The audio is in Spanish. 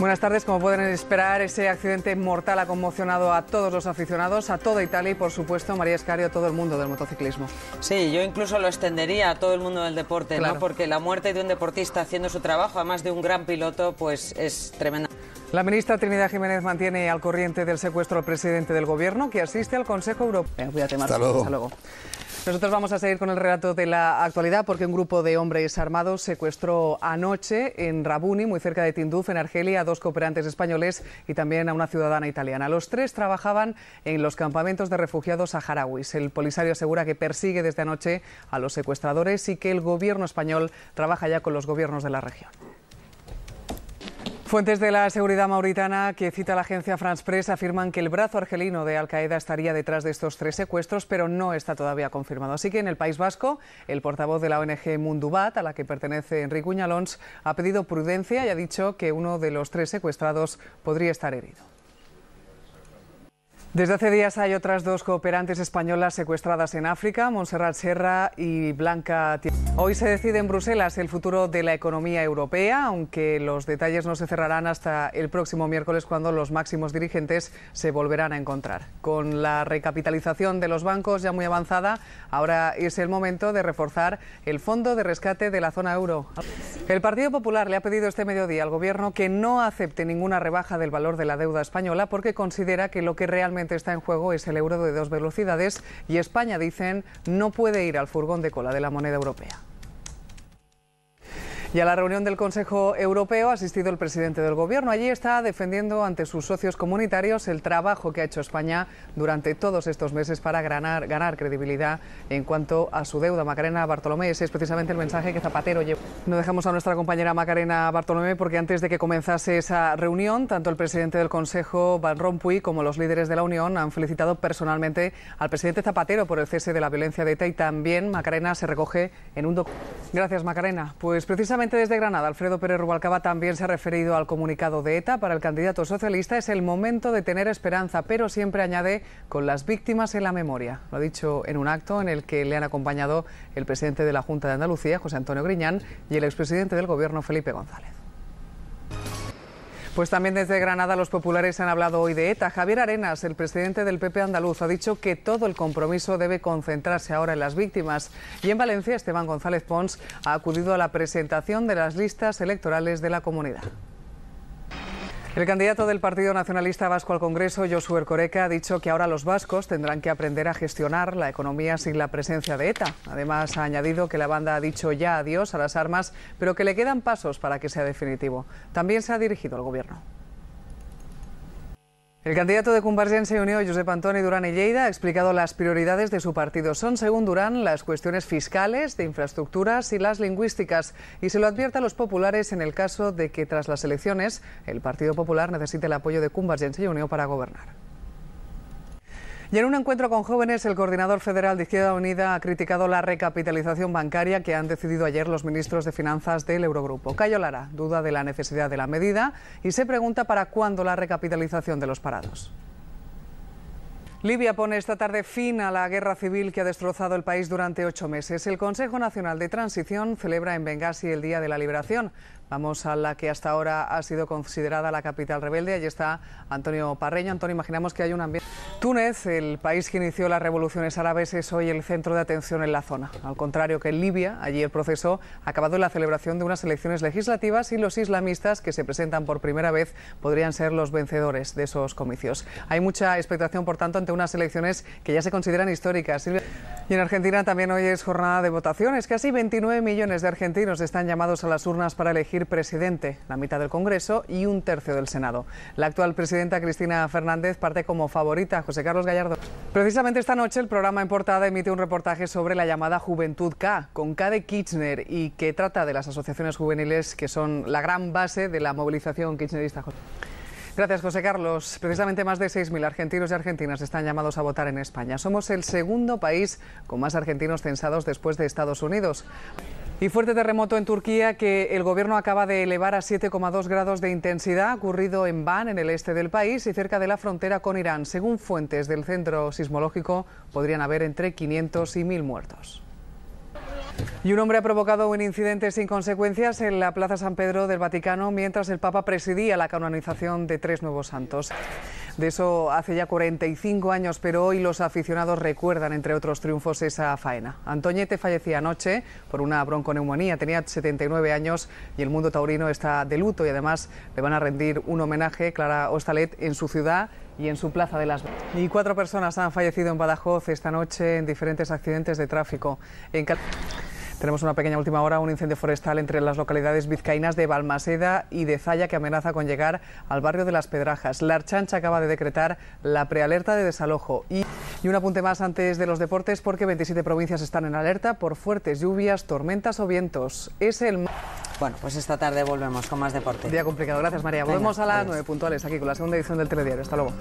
Buenas tardes. Como pueden esperar, ese accidente mortal ha conmocionado a todos los aficionados, a toda Italia y, por supuesto, María Escario, a todo el mundo del motociclismo. Sí, yo incluso lo extendería a todo el mundo del deporte, ¿no? porque la muerte de un deportista haciendo su trabajo, además de un gran piloto, pues es tremenda. La ministra Trinidad Jiménez mantiene al corriente del secuestro al presidente del gobierno que asiste al Consejo Europeo. Cuídate, luego. Nosotros vamos a seguir con el relato de la actualidad porque un grupo de hombres armados secuestró anoche en Rabuni, muy cerca de Tinduf, en Argelia, a dos cooperantes españoles y también a una ciudadana italiana. Los tres trabajaban en los campamentos de refugiados saharauis. El polisario asegura que persigue desde anoche a los secuestradores y que el gobierno español trabaja ya con los gobiernos de la región. Fuentes de la seguridad mauritana que cita la agencia France Press afirman que el brazo argelino de Al Qaeda estaría detrás de estos tres secuestros, pero no está todavía confirmado. Así que en el País Vasco, el portavoz de la ONG Mundubat, a la que pertenece Enrique Uñalons, ha pedido prudencia y ha dicho que uno de los tres secuestrados podría estar herido. Desde hace días hay otras dos cooperantes españolas secuestradas en África, Montserrat Serra y Blanca. Hoy se decide en Bruselas el futuro de la economía europea, aunque los detalles no se cerrarán hasta el próximo miércoles cuando los máximos dirigentes se volverán a encontrar. Con la recapitalización de los bancos ya muy avanzada, ahora es el momento de reforzar el fondo de rescate de la zona euro. El Partido Popular le ha pedido este mediodía al gobierno que no acepte ninguna rebaja del valor de la deuda española porque considera que lo que realmente está en juego es el euro de dos velocidades y España, dicen, no puede ir al furgón de cola de la moneda europea. Y a la reunión del Consejo Europeo ha asistido el presidente del Gobierno. Allí está defendiendo ante sus socios comunitarios el trabajo que ha hecho España durante todos estos meses para ganar, credibilidad en cuanto a su deuda. Macarena Bartolomé, ese es precisamente el mensaje que Zapatero lleva. No dejamos a nuestra compañera Macarena Bartolomé porque antes de que comenzase esa reunión, tanto el presidente del Consejo, Van Rompuy, como los líderes de la Unión han felicitado personalmente al presidente Zapatero por el cese de la violencia de ETA y también Macarena se recoge en un documento. Gracias, Macarena. Pues precisamente desde Granada, Alfredo Pérez Rubalcaba también se ha referido al comunicado de ETA. Para el candidato socialista es el momento de tener esperanza, pero siempre añade con las víctimas en la memoria. Lo ha dicho en un acto en el que le han acompañado el presidente de la Junta de Andalucía, José Antonio Griñán, y el expresidente del Gobierno, Felipe González. Pues también desde Granada los populares han hablado hoy de ETA. Javier Arenas, el presidente del PP andaluz, ha dicho que todo el compromiso debe concentrarse ahora en las víctimas. Y en Valencia, Esteban González Pons ha acudido a la presentación de las listas electorales de la comunidad. El candidato del Partido Nacionalista Vasco al Congreso, Josu Ercoreca, ha dicho que ahora los vascos tendrán que aprender a gestionar la economía sin la presencia de ETA. Además, ha añadido que la banda ha dicho ya adiós a las armas, pero que le quedan pasos para que sea definitivo. También se ha dirigido al Gobierno. El candidato de Convergencia y Unió, Josep Antoni Durán y Lleida, ha explicado las prioridades de su partido. Son, según Durán, las cuestiones fiscales, de infraestructuras y las lingüísticas. Y se lo advierte a los populares en el caso de que, tras las elecciones, el Partido Popular necesite el apoyo de Convergencia y Unió para gobernar. Y en un encuentro con jóvenes, el coordinador federal de Izquierda Unida ha criticado la recapitalización bancaria que han decidido ayer los ministros de Finanzas del Eurogrupo. Cayo Lara duda de la necesidad de la medida y se pregunta para cuándo la recapitalización de los parados. Libia pone esta tarde fin a la guerra civil que ha destrozado el país durante ocho meses. El Consejo Nacional de Transición celebra en Benghazi el Día de la Liberación. Vamos a la que hasta ahora ha sido considerada la capital rebelde. Allí está Antonio Parreño. Antonio, imaginamos que hay un ambiente. Túnez, el país que inició las revoluciones árabes, es hoy el centro de atención en la zona. Al contrario que en Libia, allí el proceso ha acabado en la celebración de unas elecciones legislativas y los islamistas que se presentan por primera vez podrían ser los vencedores de esos comicios. Hay mucha expectación, por tanto, ante unas elecciones que ya se consideran históricas. Y en Argentina también hoy es jornada de votaciones. Casi 29 millones de argentinos están llamados a las urnas para elegir presidente, la mitad del Congreso y un tercio del Senado. La actual presidenta Cristina Fernández parte como favorita, José Carlos Gallardo. Precisamente esta noche el programa en portada emite un reportaje sobre la llamada Juventud K, con K de Kirchner y que trata de las asociaciones juveniles que son la gran base de la movilización kirchnerista. Gracias, José Carlos. Precisamente más de 6.000 argentinos y argentinas están llamados a votar en España. Somos el segundo país con más argentinos censados después de Estados Unidos. Y fuerte terremoto en Turquía que el gobierno acaba de elevar a 7,2 grados de intensidad, ocurrido en Van, en el este del país y cerca de la frontera con Irán. Según fuentes del centro sismológico, podrían haber entre 500 y 1.000 muertos. Y un hombre ha provocado un incidente sin consecuencias en la Plaza San Pedro del Vaticano mientras el Papa presidía la canonización de tres nuevos santos de eso hace ya 45 años, pero hoy los aficionados recuerdan, entre otros triunfos, esa faena. Antoñete fallecía anoche por una bronconeumonía, tenía 79 años y el mundo taurino está de luto y además le van a rendir un homenaje, Clara Ostalet, en su ciudad y en su plaza de las. Y cuatro personas han fallecido en Badajoz esta noche en diferentes accidentes de tráfico. En... Tenemos una pequeña última hora, un incendio forestal entre las localidades vizcaínas de Balmaseda y de Zaya que amenaza con llegar al barrio de Las Pedrajas. La Archancha acaba de decretar la prealerta de desalojo. Y, un apunte más antes de los deportes porque 27 provincias están en alerta por fuertes lluvias, tormentas o vientos. Es el... Bueno, pues esta tarde volvemos con más deporte. Día complicado. Gracias, María. Volvemos a las 9 puntuales aquí con la segunda edición del Telediario. Hasta luego.